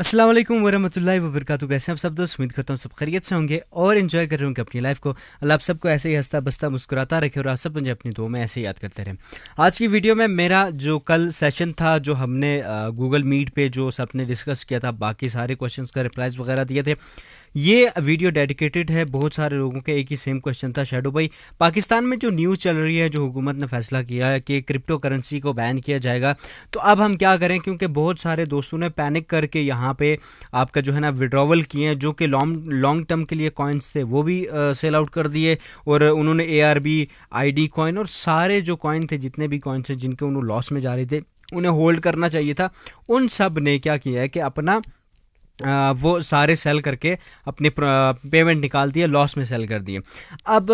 असलम वरहमल वबरक कैसे आप सब दोस्त उम्मीद करता हूँ सब खरीत से होंगे और इन्जॉय कर रहे होंगे अपनी लाइफ को अल्लाह आप सबको ऐसे ही हंसता बसता मुस्कुराता रखे और आप सब मुझे अपनी दो में ऐसे याद करते रहें आज की वीडियो में मेरा जो कल सेशन था जो हमने गूगल मीट पे जो सबने डिस्कस किया था बाकी सारे क्वेश्चन का रिप्लाइज वगैरह दिए थे ये वीडियो डेडिकेटेड है बहुत सारे लोगों के एक ही सेम क्वेश्चन था शेडो भाई पाकिस्तान में जो न्यूज़ चल रही है जो हुकूमत ने फैसला किया है कि क्रिप्टो करेंसी को बैन किया जाएगा तो अब हम क्या करें क्योंकि बहुत सारे दोस्तों ने पैनिक करके यहाँ यहाँ पे आपका जो है ना विड्रॉवल किए हैं जो कि लॉन्ग लॉन्ग टर्म के लिए कॉइन्स थे वो भी सेल आउट कर दिए और उन्होंने A R B I D coin और सारे जो कॉइन थे जितने भी कॉइन्स थे जिनके उन्होंने लॉस में जा रहे थे उन्हें होल्ड करना चाहिए था उन सब ने क्या किया है कि अपना वो सारे सेल करके अपने पेमेंट निकाल दिए लॉस में सेल कर दिए अब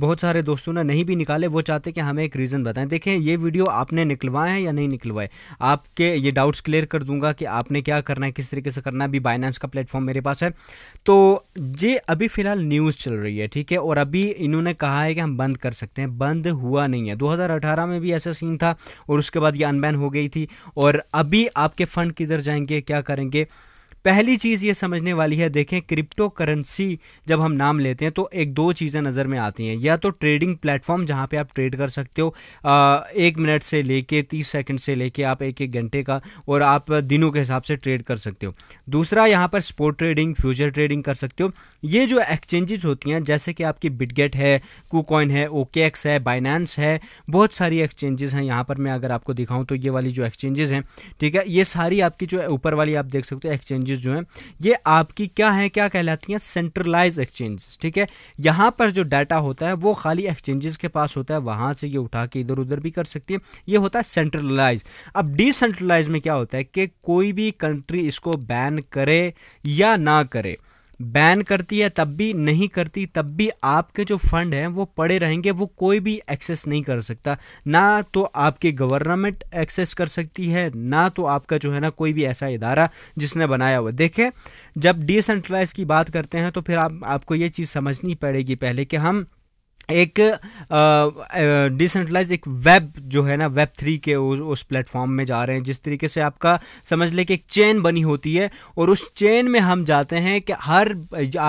बहुत सारे दोस्तों ने नहीं भी निकाले वो चाहते कि हमें एक रीज़न बताएं देखें ये वीडियो आपने निकलवाए हैं या नहीं निकलवाए आपके ये डाउट्स क्लियर कर दूंगा कि आपने क्या करना है किस तरीके से करना है अभी बाइनेंस का प्लेटफॉर्म मेरे पास है तो ये अभी फ़िलहाल न्यूज़ चल रही है ठीक है और अभी इन्होंने कहा है कि हम बंद कर सकते हैं बंद हुआ नहीं है दो में भी ऐसा सीन था और उसके बाद ये अनबैन हो गई थी और अभी आपके फ़ंड किधर जाएंगे क्या करेंगे पहली चीज़ ये समझने वाली है देखें क्रिप्टो करेंसी जब हम नाम लेते हैं तो एक दो चीज़ें नज़र में आती हैं या तो ट्रेडिंग प्लेटफॉर्म जहाँ पे आप ट्रेड कर सकते हो एक मिनट से लेके तीस सेकेंड से लेके आप एक एक घंटे का और आप दिनों के हिसाब से ट्रेड कर सकते हो दूसरा यहाँ पर स्पोर्ट ट्रेडिंग फ्यूचर ट्रेडिंग कर सकते हो ये जो एक्सचेंजेस होती हैं जैसे कि आपकी बिटगेट है कूकॉइन है ओके है बाइनेंस है बहुत सारी एक्सचेंजेस हैं यहाँ पर मैं अगर आपको दिखाऊँ तो ये वाली जो एक्सचेंजेस हैं ठीक है ये सारी आपकी जो ऊपर वाली आप देख सकते हो एक्सचेंज एक्सचेंजेस जो हैं ये आपकी क्या है क्या कहलाती हैं सेंट्रलाइज एक्सचेंजेस ठीक है यहाँ पर जो डाटा होता है वो खाली एक्सचेंजेस के पास होता है वहाँ से ये उठा के इधर उधर भी कर सकती है ये होता है सेंट्रलाइज अब डिसेंट्रलाइज में क्या होता है कि कोई भी कंट्री इसको बैन करे या ना करे बैन करती है तब भी नहीं करती तब भी आपके जो फंड हैं वो पड़े रहेंगे वो कोई भी एक्सेस नहीं कर सकता ना तो आपकी गवर्नमेंट एक्सेस कर सकती है ना तो आपका जो है ना कोई भी ऐसा इदारा जिसने बनाया हुआ देखें जब डिसेंट्रलाइज की बात करते हैं तो फिर आप आपको ये चीज़ समझनी पड़ेगी पहले कि हम एक डिसेंट्रलाइज एक वेब जो है ना वेब थ्री के उस उस प्लेटफॉर्म में जा रहे हैं जिस तरीके से आपका समझ ले कि एक चेन बनी होती है और उस चेन में हम जाते हैं कि हर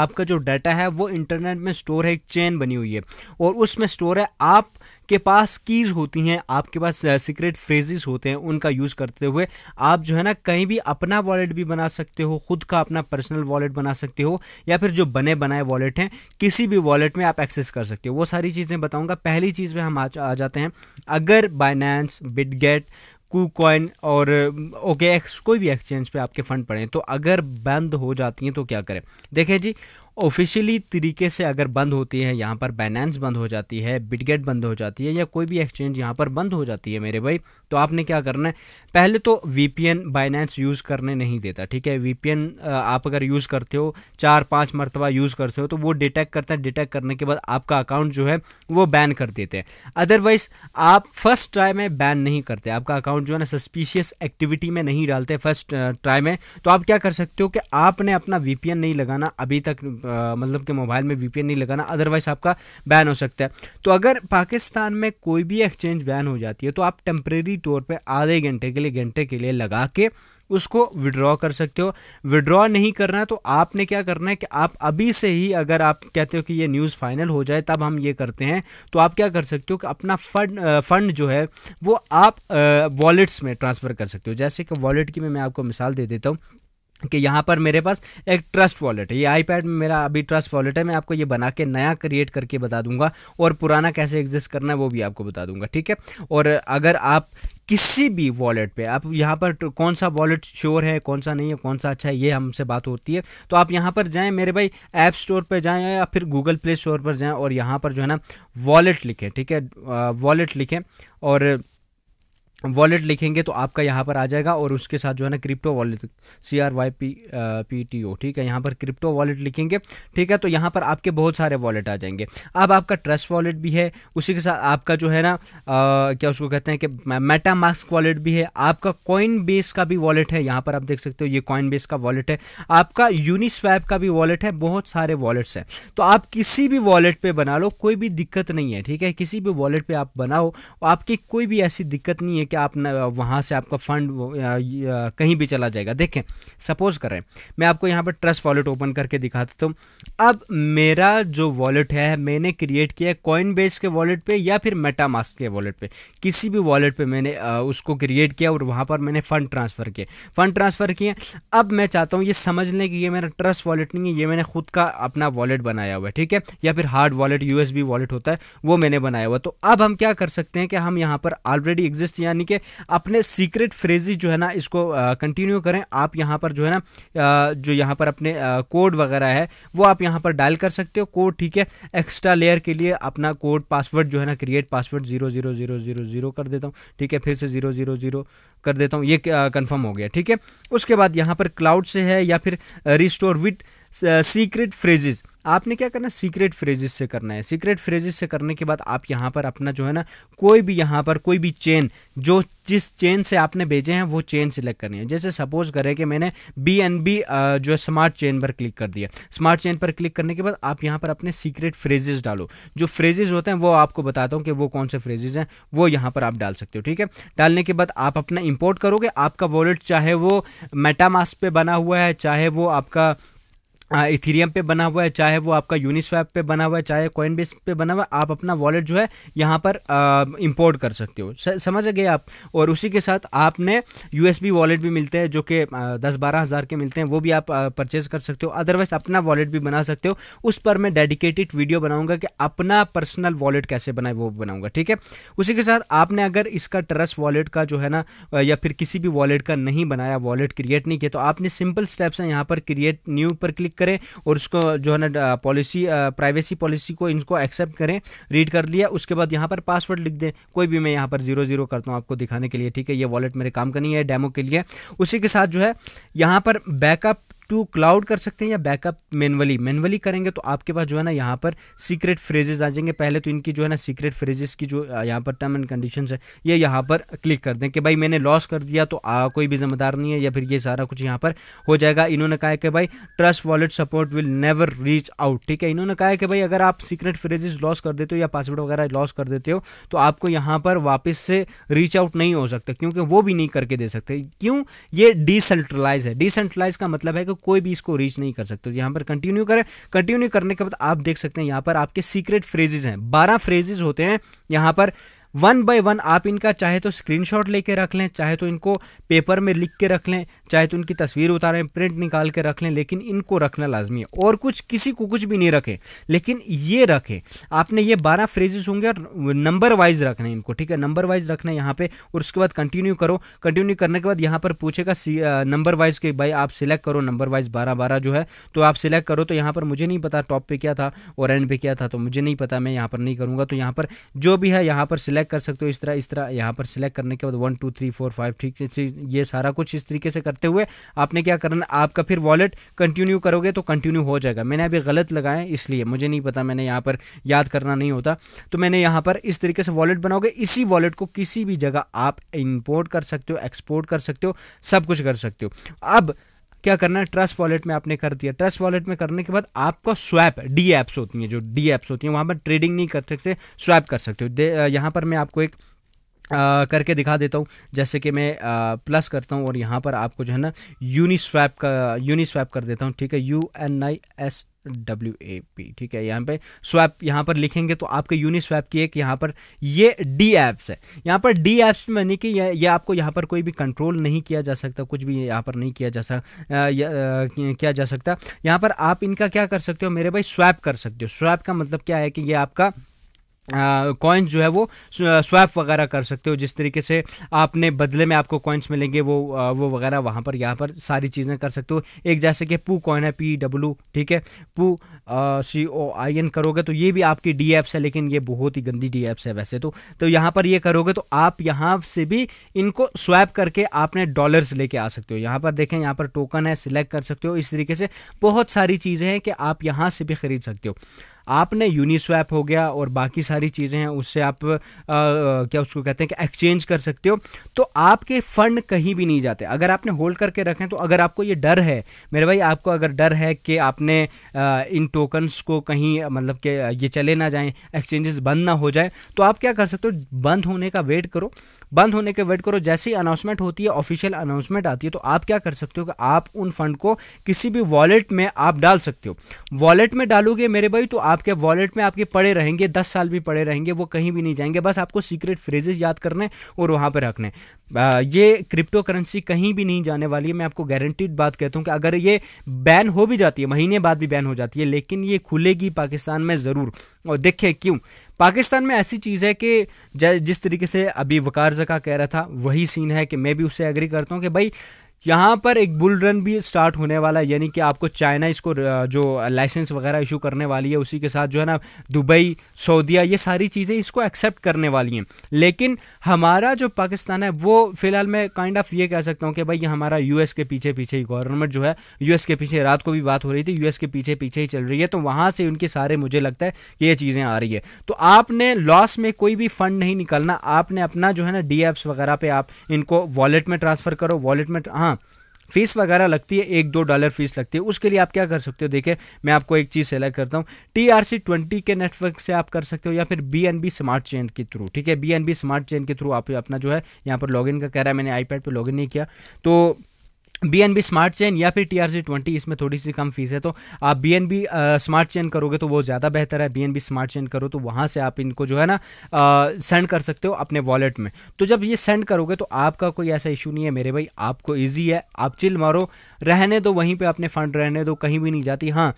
आपका जो डाटा है वो इंटरनेट में स्टोर है एक चेन बनी हुई है और उसमें स्टोर है आप के पास कीज़ होती हैं आपके पास सीक्रेट फ्रेजेस होते हैं उनका यूज़ करते हुए आप जो है ना कहीं भी अपना वॉलेट भी बना सकते हो खुद का अपना पर्सनल वॉलेट बना सकते हो या फिर जो बने बनाए वॉलेट हैं किसी भी वॉलेट में आप एक्सेस कर सकते हो वो सारी चीज़ें बताऊंगा पहली चीज़ में हम आ, आ जाते हैं अगर बाइनेंस बिटगेट कू कॉइन और ओके एक्स कोई भी एक्सचेंज पे आपके फ़ंड पड़े तो अगर बंद हो जाती हैं तो क्या करें देखें जी ऑफिशियली तरीके से अगर बंद होती है यहाँ पर बैनेंस बंद हो जाती है बिटगेट बंद हो जाती है या कोई भी एक्सचेंज यहाँ पर बंद हो जाती है मेरे भाई तो आपने क्या करना है पहले तो वी पी बाइनेंस यूज़ करने नहीं देता ठीक है वी आप अगर यूज़ करते हो चार पाँच मरतबा यूज़ करते हो तो वो डिटेक्ट करता है डिटेक्ट करने के बाद आपका अकाउंट जो है वो बैन कर देते हैं अदरवाइज आप फर्स्ट ट्राई में बैन नहीं करते आपका अकाउंट जो है ना सस्पिशियस एक्टिविटी में नहीं डालते फर्स्ट ट्राई में तो आप क्या कर सकते हो कि आपने अपना वी नहीं लगाना अभी तक मतलब कि मोबाइल में वीपीएन नहीं लगाना अदरवाइज आपका बैन हो सकता है तो अगर पाकिस्तान में कोई भी एक्सचेंज बैन हो जाती है तो आप टेम्प्रेरी तौर पर आधे घंटे के लिए घंटे के लिए लगा के उसको विड्रॉ कर सकते हो विड्रॉ नहीं करना है तो आपने क्या करना है कि आप अभी से ही अगर आप कहते हो कि ये न्यूज़ फाइनल हो जाए तब हम ये करते हैं तो आप क्या कर सकते हो कि अपना फंड फंड जो है वो आप वॉलेट्स में ट्रांसफ़र कर सकते हो जैसे कि वॉलेट की मैं, मैं आपको मिसाल दे देता हूँ कि यहाँ पर मेरे पास एक ट्रस्ट वॉलेट है ये आईपैड में मेरा अभी ट्रस्ट वॉलेट है मैं आपको ये बना के नया क्रिएट करके बता दूंगा और पुराना कैसे एग्जिस्ट करना है वो भी आपको बता दूंगा ठीक है और अगर आप किसी भी वॉलेट पे आप यहाँ पर तो कौन सा वॉलेट श्योर है कौन सा नहीं है कौन सा अच्छा है ये हमसे बात होती है तो आप यहाँ पर जाएँ मेरे भाई ऐप स्टोर पर जाएँ या फिर गूगल प्ले स्टोर पर जाएँ और यहाँ पर जो है ना वॉलेट लिखें ठीक है वॉलेट लिखें और वॉलेट लिखेंगे तो आपका यहाँ पर आ जाएगा और उसके साथ जो है ना crypto wallet C R Y P P T O ठीक है यहाँ पर क्रिप्टो वॉलेट लिखेंगे ठीक है तो यहाँ पर आपके बहुत सारे वॉलेट आ जाएंगे अब आपका ट्रस्ट वॉलेट भी है उसी के साथ आपका जो है ना क्या उसको कहते हैं कि मेटा मास्क वॉलेट भी है आपका कॉइन बेस का भी वॉलेट है यहाँ पर आप देख सकते हो ये कॉइन बेस का वॉलेट है आपका यूनिस्वैप का भी वॉलेट है बहुत सारे वॉलेट्स हैं तो आप किसी भी वॉलेट पर बना लो कोई भी दिक्कत नहीं है ठीक है किसी भी वॉलेट पर आप बनाओ आपकी कोई भी ऐसी दिक्कत नहीं है कि आप वहाँ से आपका फंड कहीं भी चला जाएगा देखें सपोज करें मैं आपको यहाँ पर ट्रस्ट वॉलेट ओपन करके दिखा देता हूँ तो, अब मेरा जो वॉलेट है मैंने क्रिएट किया है कॉइन बेस के वॉलेट पे या फिर मेटामास्क के वॉलेट पे किसी भी वॉलेट पे मैंने उसको क्रिएट किया और वहाँ पर मैंने फ़ंड ट्रांसफ़र किए फ़ंड ट्रांसफ़र किए अब मैं चाहता हूँ ये समझ लें कि ये मेरा ट्रस्ट वॉलेट नहीं है ये मैंने खुद का अपना वॉलेट बनाया हुआ है ठीक है या फिर हार्ड वॉलेट यूएसबी वॉलेट होता है वो मैंने बनाया हुआ तो अब हम क्या कर सकते हैं कि हम यहाँ पर ऑलरेडी एग्जिस्ट यानी यानी कि अपने सीक्रेट फ्रेजेज जो है ना इसको कंटिन्यू करें आप यहाँ पर जो है ना जो यहाँ पर अपने कोड वगैरह है वो आप यहाँ पर डायल कर सकते हो कोड ठीक है एक्स्ट्रा लेयर के लिए अपना कोड पासवर्ड जो है ना create password zero zero zero zero zero कर देता हूँ ठीक है फिर से जीरो जीरो जीरो कर देता हूँ ये कंफर्म हो गया ठीक है उसके बाद यहाँ पर क्लाउड से है या फिर रिस्टोर विथ सीक्रेट फ्रेजेज़ आपने क्या करना है सीक्रेट फ्रेजेस से करना है सीक्रेट फ्रेजेस से करने के बाद आप यहाँ पर अपना जो है ना कोई भी यहाँ पर कोई भी चेन जो जिस चेन से आपने भेजे हैं वो चेन सिलेक्ट करनी है जैसे सपोज करें कि मैंने बी एन बी जो है स्मार्ट चेन पर क्लिक कर दिया स्मार्ट चेन पर क्लिक करने के बाद आप यहाँ पर अपने सीक्रेट फ्रेजेस डालो जो फ्रेजेस होते हैं वो आपको बताता हूँ कि वो कौन से फ्रेजेज हैं वो यहाँ पर आप डाल सकते हो ठीक है डालने के बाद आप अपना इम्पोर्ट करोगे आपका वॉलेट चाहे वो मेटामास्क पे बना हुआ है चाहे वो आपका इथीरियम पे बना हुआ है चाहे वो आपका यूनिस्वैप पे बना हुआ है चाहे बेस पे बना हुआ है आप अपना वॉलेट जो है यहाँ पर इंपोर्ट कर सकते हो समझ गए आप और उसी के साथ आपने बी वॉलेट भी मिलते हैं जो कि दस बारह हज़ार के मिलते हैं वो भी आप परचेज कर सकते हो अदरवाइज अपना वॉलेट भी बना सकते हो उस पर मैं डेडिकेटेड वीडियो बनाऊँगा कि अपना पर्सनल वॉलेट कैसे बनाए वो बनाऊँगा ठीक है उसी के साथ आपने अगर इसका ट्रस्ट वॉलेट का जो है ना या फिर किसी भी वॉलेट का नहीं बनाया वॉलेट क्रिएट नहीं किया तो आपने सिंपल स्टेप्स हैं यहाँ पर क्रिएट न्यू पर क्लिक करें और उसको जो है ना पॉलिसी प्राइवेसी पॉलिसी को इनको एक्सेप्ट करें रीड कर लिया उसके बाद यहाँ पर पासवर्ड लिख दें कोई भी मैं यहाँ पर जीरो जीरो करता हूँ आपको दिखाने के लिए ठीक है ये वॉलेट मेरे काम का नहीं है डेमो के लिए उसी के साथ जो है यहाँ पर बैकअप टू क्लाउड कर सकते हैं या बैकअप मैनुअली मैनुअली करेंगे तो आपके पास जो है ना यहाँ पर सीक्रेट फ्रेजेस आ जाएंगे पहले तो इनकी जो है ना सीक्रेट फ्रेजेस की जो यहाँ पर टर्म एंड कंडीशन है ये यहाँ पर क्लिक कर दें कि भाई मैंने लॉस कर दिया तो आ, कोई भी जिम्मेदार नहीं है या फिर ये सारा कुछ यहाँ पर हो जाएगा इन्होंने कहा कि भाई Trust Wallet support will never reach out ठीक है इन्होंने कहा कि भाई अगर आप सीक्रेट फ्रेजेस लॉस कर देते हो या पासवर्ड वगैरह लॉस कर देते हो तो आपको यहाँ पर वापस से रीच आउट नहीं हो सकता क्योंकि वो भी नहीं करके दे सकते क्यों ये डिसेंट्रलाइज है डिसेंट्रलाइज का मतलब है कि कोई भी इसको रीच नहीं कर सकते तो यहाँ पर कंटिन्यू करें कंटिन्यू करने के बाद आप देख सकते हैं यहाँ पर आपके सीक्रेट फ्रेजेज हैं बारह फ्रेजेज होते हैं यहाँ पर वन बाय वन आप इनका चाहे तो स्क्रीनशॉट लेके रख लें चाहे तो इनको पेपर में लिख के रख लें चाहे तो इनकी तस्वीर उतारें प्रिंट निकाल के रख लें लेकिन इनको रखना लाजमी है और कुछ किसी को कुछ भी नहीं रखें लेकिन ये रखें आपने ये बारह फ्रेजेस होंगे और नंबर वाइज रखना है इनको ठीक है नंबर वाइज रखना है यहाँ पे और उसके बाद कंटिन्यू करो कंटिन्यू करने के बाद यहाँ पर पूछेगा नंबर वाइज के भाई आप सिलेक्ट करो नंबर वाइज बारह बारह जो है तो आप सिलेक्ट करो तो यहाँ पर मुझे नहीं पता टॉप पे क्या था और एंड पे क्या था तो मुझे नहीं पता मैं यहाँ पर नहीं करूँगा तो यहाँ पर जो भी है यहाँ पर सिलेक्ट सेलेक्ट कर सकते हो इस तरह इस तरह यहाँ पर सिलेक्ट करने के बाद one two three four five ठीक से ये सारा कुछ इस तरीके से करते हुए आपने क्या करना आपका फिर वॉलेट कंटिन्यू करोगे तो कंटिन्यू हो जाएगा मैंने अभी गलत लगाया इसलिए मुझे नहीं पता मैंने यहाँ पर याद करना नहीं होता तो मैंने यहाँ पर इस तरीके से वॉलेट बनाओगे इसी वॉलेट को किसी भी जगह आप इम्पोर्ट कर सकते हो एक्सपोर्ट कर सकते हो सब कुछ कर सकते हो अब क्या करना है ट्रस्ट वॉलेट में आपने कर दिया ट्रस्ट वॉलेट में करने के बाद आपका स्वैप डी एप्स होती हैं जो डी एप्स होती हैं वहाँ पर ट्रेडिंग नहीं कर सकते स्वैप कर सकते हो यहाँ पर मैं आपको एक आ, करके दिखा देता हूँ जैसे कि मैं आ, प्लस करता हूँ और यहाँ पर आपको जो है ना यूनी स्वैप का यूनी स्वैप कर देता हूँ ठीक है U N I S W A P ठीक है यहाँ पे स्वैप यहाँ पर लिखेंगे तो आपके यूनिस्वैप स्वैप की एक यहाँ पर ये डी ऐप्स है यहाँ पर डी एप्स में यानी कि ये, ये आपको यहाँ पर कोई भी कंट्रोल नहीं किया जा सकता कुछ भी यहाँ पर नहीं किया जा सकता किया जा सकता यहाँ पर आप इनका क्या कर सकते हो मेरे भाई स्वैप कर सकते हो स्वैप का मतलब क्या है कि ये आपका कॉइन्स जो है वो स्वैप वगैरह कर सकते हो जिस तरीके से आपने बदले में आपको कॉइन्स मिलेंगे वो वो वगैरह वहाँ पर यहाँ पर सारी चीज़ें कर सकते हो एक जैसे कि पू कॉइन है पी डब्लू ठीक है पू सी ओ आई एन करोगे तो ये भी आपकी डी एप्स है लेकिन ये बहुत ही गंदी डी एप्स है वैसे तो तो यहाँ पर ये करोगे तो आप यहाँ से भी इनको स्वैप करके आपने डॉलर्स लेके आ सकते हो यहाँ पर देखें यहाँ पर टोकन है सिलेक्ट कर सकते हो इस तरीके से बहुत सारी चीज़ें हैं कि आप यहाँ से भी खरीद सकते हो आपने यूनिस्वैप हो गया और बाकी सारी चीज़ें हैं उससे आप आ, क्या उसको कहते हैं कि एक्सचेंज कर सकते हो तो आपके फ़ंड कहीं भी नहीं जाते अगर आपने होल्ड करके रखें तो अगर आपको ये डर है मेरे भाई आपको अगर डर है कि आपने आ, इन टोकन्स को कहीं मतलब कि ये चले ना जाएँ एक्सचेंजेस बंद ना हो जाए तो आप क्या कर सकते हो बंद होने का वेट करो बंद होने का वेट करो जैसे ही अनाउंसमेंट होती है ऑफिशियल अनाउंसमेंट आती है तो आप क्या कर सकते हो कि आप उन फंड को किसी भी वॉलेट में आप डाल सकते हो वॉलेट में डालोगे मेरे भाई तो आप आपके वॉलेट में आपके पड़े रहेंगे दस साल भी पड़े रहेंगे वो कहीं भी नहीं जाएंगे बस आपको सीक्रेट फ्रेजेस याद करने और वहाँ पर रखने ये क्रिप्टो करेंसी कहीं भी नहीं जाने वाली है मैं आपको गारंटीड बात कहता हूँ कि अगर ये बैन हो भी जाती है महीने बाद भी बैन हो जाती है लेकिन ये खुलेगी पाकिस्तान में ज़रूर और देखिए क्यों पाकिस्तान में ऐसी चीज़ है कि जिस तरीके से अभी वकार जका कह रहा था वही सीन है कि मैं भी उससे एग्री करता हूँ कि भाई यहाँ पर एक बुल रन भी स्टार्ट होने वाला है यानी कि आपको चाइना इसको जो लाइसेंस वगैरह इशू करने वाली है उसी के साथ जो है ना दुबई सऊदीया ये सारी चीज़ें इसको एक्सेप्ट करने वाली हैं लेकिन हमारा जो पाकिस्तान है वो फ़िलहाल मैं काइंड ऑफ ये कह सकता हूँ कि भाई ये हमारा यू के पीछे पीछे ही गवर्नमेंट जो है यू के पीछे रात को भी बात हो रही थी यू के पीछे पीछे ही चल रही है तो वहाँ से उनके सारे मुझे लगता है कि ये चीज़ें आ रही है तो आपने लॉस में कोई भी फंड नहीं निकलना आपने अपना जो है ना डी वगैरह पर आप इनको वॉलेट में ट्रांसफ़र करो वॉलेट में हाँ हाँ फीस वगैरह लगती है एक दो डॉलर फीस लगती है उसके लिए आप क्या कर सकते हो देखिए मैं आपको एक चीज़ सेलेक्ट करता हूँ टी आर सी ट्वेंटी के नेटवर्क से आप कर सकते हो या फिर B N B smart chain के थ्रू ठीक है B N B smart chain के थ्रू आप अपना जो है यहाँ पर लॉगिन का कह रहा है मैंने आईपैड लॉग लॉगिन नहीं किया तो B N B smart chain या फिर टी आर सी ट्वेंटी इसमें थोड़ी सी कम फीस है तो आप B N B smart chain करोगे तो वो ज़्यादा बेहतर है B N B smart chain करो तो वहाँ से आप इनको जो है ना सेंड कर सकते हो अपने वॉलेट में तो जब ये सेंड करोगे तो आपका कोई ऐसा इशू नहीं है मेरे भाई आपको ईजी है आप चिल मारो रहने दो वहीं पर अपने फ़ंड रहने दो कहीं भी नहीं जाती हाँ आ,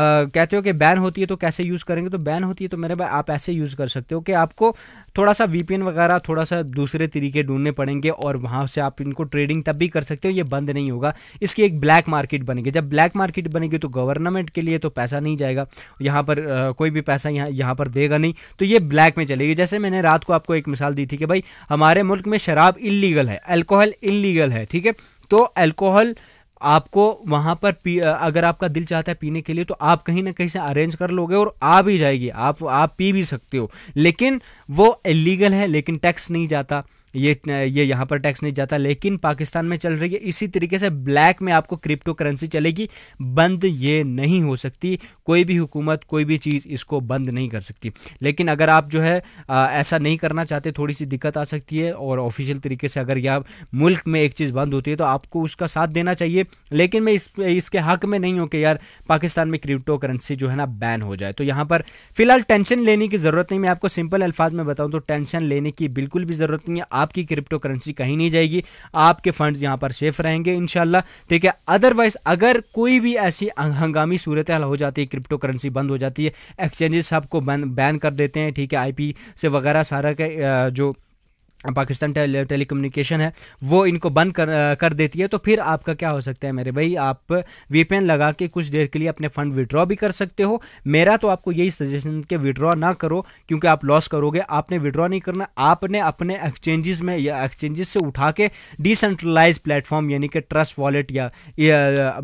कहते हो कि बैन होती है तो कैसे यूज़ करेंगे तो बैन होती है तो मेरे भाई आप ऐसे यूज़ कर सकते हो कि आपको थोड़ा सा वी वगैरह थोड़ा सा दूसरे तरीके ढूंढने पड़ेंगे और वहाँ से आप इनको ट्रेडिंग तब भी कर सकते हो ये बंद नहीं नहीं होगा इसकी एक ब्लैक मार्केट बनेगी जब ब्लैक मार्केट बनेगी तो गवर्नमेंट के लिए तो पैसा नहीं जाएगा यहाँ पर आ, कोई भी पैसा यहाँ यहाँ पर देगा नहीं तो ये ब्लैक में चलेगी जैसे मैंने रात को आपको एक मिसाल दी थी कि भाई हमारे मुल्क में शराब इलीगल है अल्कोहल इलीगल है ठीक है तो अल्कोहल आपको वहाँ पर पी अगर आपका दिल चाहता है पीने के लिए तो आप कहीं ना कहीं से अरेंज कर लोगे और आ भी जाएगी आप आप पी भी सकते हो लेकिन वो इलीगल है लेकिन टैक्स नहीं जाता ये ये यहाँ पर टैक्स नहीं जाता लेकिन पाकिस्तान में चल रही है इसी तरीके से ब्लैक में आपको क्रिप्टो करेंसी चलेगी बंद ये नहीं हो सकती कोई भी हुकूमत कोई भी चीज़ इसको बंद नहीं कर सकती लेकिन अगर आप जो है आ, ऐसा नहीं करना चाहते थोड़ी सी दिक्कत आ सकती है और ऑफिशियल तरीके से अगर यहाँ मुल्क में एक चीज़ बंद होती है तो आपको उसका साथ देना चाहिए लेकिन मैं इस इसके हक में नहीं हूँ कि यार पाकिस्तान में क्रिप्टो करेंसी जो है ना बैन हो जाए तो यहाँ पर फिलहाल टेंशन लेने की ज़रूरत नहीं मैं आपको सिंपल अल्फाज में बताऊँ तो टेंशन लेने की बिल्कुल भी ज़रूरत नहीं है आप आपकी क्रिप्टो करेंसी कहीं नहीं जाएगी आपके फंड्स यहाँ पर सेफ रहेंगे इनशाला ठीक है अदरवाइज अगर कोई भी ऐसी अं-, हंगामी सूरत हो जाती है क्रिप्टो करेंसी बंद हो जाती है एक्सचेंजेस सबको बैन कर देते हैं ठीक है आई से वगैरह सारा के जो पाकिस्तान टेली टेलीकम्युनिकेशन कम्युनिकेशन है वो इनको बंद कर कर देती है तो फिर आपका क्या हो सकता है मेरे भाई आप वीपीएन लगा के कुछ देर के लिए अपने फंड विड्रॉ भी कर सकते हो मेरा तो आपको यही सजेशन कि विड्रॉ ना करो क्योंकि आप लॉस करोगे आपने विड्रॉ नहीं करना आपने अपने एक्सचेंजेस में या एक्सचेंजेस से उठा के डिसेंट्रलाइज प्लेटफॉर्म यानी कि ट्रस्ट वॉलेट या,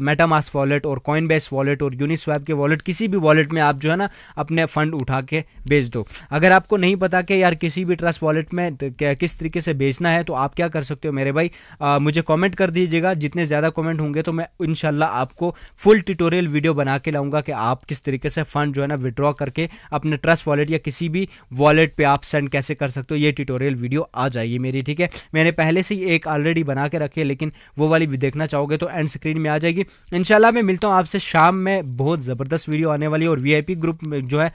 मेटामास वॉलेट और कॉइन बेस वॉलेट और यूनिस्वैप के वॉलेट किसी भी वॉलेट में आप जो है ना अपने फंड उठा के भेज दो अगर आपको नहीं पता कि यार किसी भी ट्रस्ट वॉलेट में किस तरीके से बेचना है तो आप क्या कर सकते हो मेरे भाई आ, मुझे कमेंट कर दीजिएगा जितने ज़्यादा कमेंट होंगे तो मैं इनशाला आपको फुल ट्यूटोरियल वीडियो बना के लाऊंगा कि आप किस तरीके से फ़ंड जो है ना विड्रॉ करके अपने ट्रस्ट वॉलेट या किसी भी वॉलेट पर आप सेंड कैसे कर सकते हो ये ट्यूटोरियल वीडियो आ जाएगी मेरी ठीक है मैंने पहले से ही एक ऑलरेडी बना के रखी है लेकिन वो वाली भी देखना चाहोगे तो एंड स्क्रीन में आ जाएगी इनशाला मैं मिलता हूँ आपसे शाम में बहुत ज़बरदस्त वीडियो आने वाली है और वी ग्रुप जो है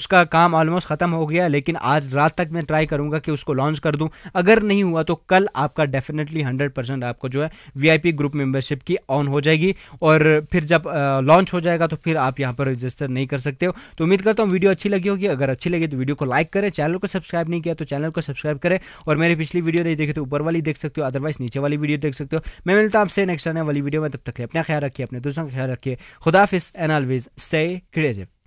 उसका काम ऑलमोस्ट ख़त्म हो गया लेकिन आज रात तक मैं ट्राई करूंगा कि उसको लॉन्च अनाउंस कर दूं अगर नहीं हुआ तो कल आपका डेफिनेटली हंड्रेड परसेंट आपको जो है वीआईपी ग्रुप मेंबरशिप की ऑन हो जाएगी और फिर जब लॉन्च हो जाएगा तो फिर आप यहां पर रजिस्टर नहीं कर सकते हो तो उम्मीद करता हूं वीडियो अच्छी लगी होगी अगर अच्छी लगी तो वीडियो को लाइक करें चैनल को सब्सक्राइब नहीं किया तो चैनल को सब्सक्राइब करें और मेरी पिछली वीडियो नहीं देखी तो ऊपर वाली देख सकते हो अदरवाइज नीचे वाली वीडियो देख सकते हो मैं मिलता आपसे नेक्स्ट आने वाली वीडियो में तब तक अपना ख्याल रखिए अपने दोस्तों का ख्याल रखिए खुदाफिस एंड ऑलवेज से क्रिएटिव